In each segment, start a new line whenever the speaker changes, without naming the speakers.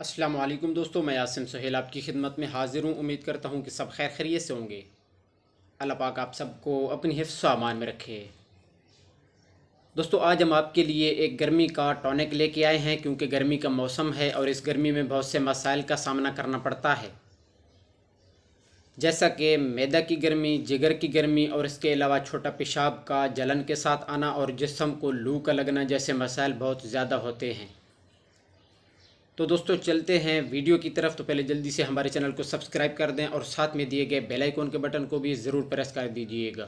असलम दोस्तों मैं यासिम सुहेल आपकी खिदमत में हाज़िर हूँ उम्मीद करता हूँ कि सब खैर खैरियत से होंगे अल्लाह पाक आप सबको अपनी हिफ्स सामान में रखे दोस्तों आज हम आपके लिए एक गर्मी का टॉनिक लेके आए हैं क्योंकि गर्मी का मौसम है और इस गर्मी में बहुत से मसाइल का सामना करना पड़ता है जैसा कि मैदा की गर्मी जिगर की गर्मी और इसके अलावा छोटा पेशाब का जलन के साथ आना और जिसम को लू का लगना जैसे मसाइल बहुत ज़्यादा होते हैं तो दोस्तों चलते हैं वीडियो की तरफ तो पहले जल्दी से हमारे चैनल को सब्सक्राइब कर दें और साथ में दिए गए बेल आइकॉन के बटन को भी ज़रूर प्रेस कर दीजिएगा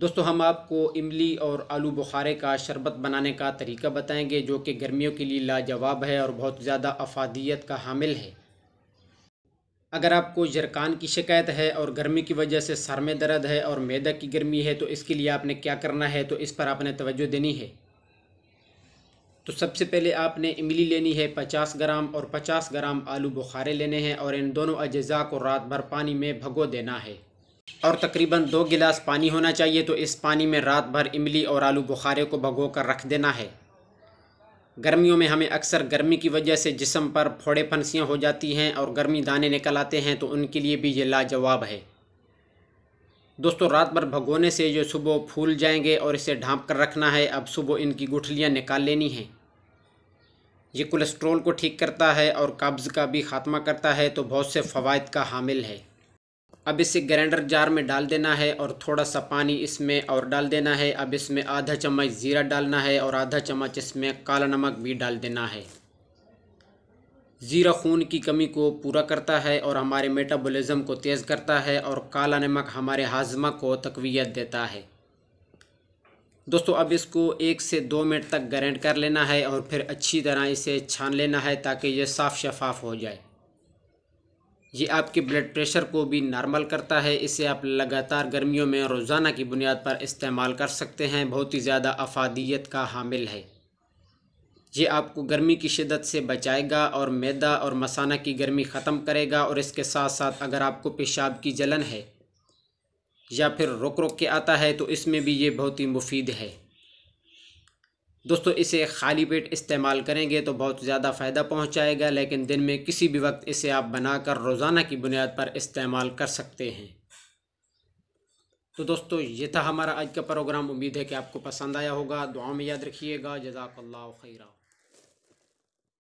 दोस्तों हम आपको इमली और आलू बुखारे का शरबत बनाने का तरीका बताएंगे जो कि गर्मियों के लिए लाजवाब है और बहुत ज़्यादा अफादियत का हामिल है अगर आपको जरकान की शिकायत है और गर्मी की वजह से सर में दर्द है और मैदा की गर्मी है तो इसके लिए आपने क्या करना है तो इस पर आपने तवज्जो देनी है तो सबसे पहले आपने इमली लेनी है 50 ग्राम और 50 ग्राम आलू बुखारे लेने हैं और इन दोनों अज्जा को रात भर पानी में भगो देना है और तकरीबन दो गिलास पानी होना चाहिए तो इस पानी में रात भर इमली और आलू बुखारे को भगो कर रख देना है गर्मियों में हमें अक्सर गर्मी की वजह से जिसम पर फोड़े फंसियाँ हो जाती हैं और गर्मी दाने निकल आते हैं तो उनके लिए भी ये लाजवाब है दोस्तों रात भर भगोने से ये सुबह फूल जाएंगे और इसे ढांप कर रखना है अब सुबह इनकी गुठलियाँ निकाल लेनी हैं ये कोलेस्ट्रोल को ठीक करता है और कब्ज़ का भी ख़ात्मा करता है तो बहुत से फ़वाद का हामिल है अब इसे ग्राइंडर जार में डाल देना है और थोड़ा सा पानी इसमें और डाल देना है अब इसमें आधा चम्मच ज़ीरा डालना है और आधा चम्मच इसमें काला नमक भी डाल देना है ज़ीरा खून की कमी को पूरा करता है और हमारे मेटाबॉलिज्म को तेज़ करता है और काला नमक हमारे हाजमा को तकवीत देता है दोस्तों अब इसको एक से दो मिनट तक ग्रैंड कर लेना है और फिर अच्छी तरह इसे छान लेना है ताकि ये साफ़ शफाफ हो जाए ये आपके ब्लड प्रेशर को भी नॉर्मल करता है इसे आप लगातार गर्मियों में रोज़ाना की बुनियाद पर इस्तेमाल कर सकते हैं बहुत ही ज़्यादा अफादियत का हामिल है ये आपको गर्मी की शिदत से बचाएगा और मैदा और मसाना की गर्मी ख़त्म करेगा और इसके साथ साथ अगर आपको पेशाब की जलन है या फिर रुक रुक के आता है तो इसमें भी ये बहुत ही मुफीद है दोस्तों इसे खाली पेट इस्तेमाल करेंगे तो बहुत ज़्यादा फ़ायदा पहुंचाएगा लेकिन दिन में किसी भी वक्त इसे आप बनाकर रोज़ाना की बुनियाद पर इस्तेमाल कर सकते हैं तो दोस्तों ये था हमारा आज का प्रोग्राम उम्मीद है कि आपको पसंद आया होगा दुआ में याद रखिएगा जजाकल्ला खैरा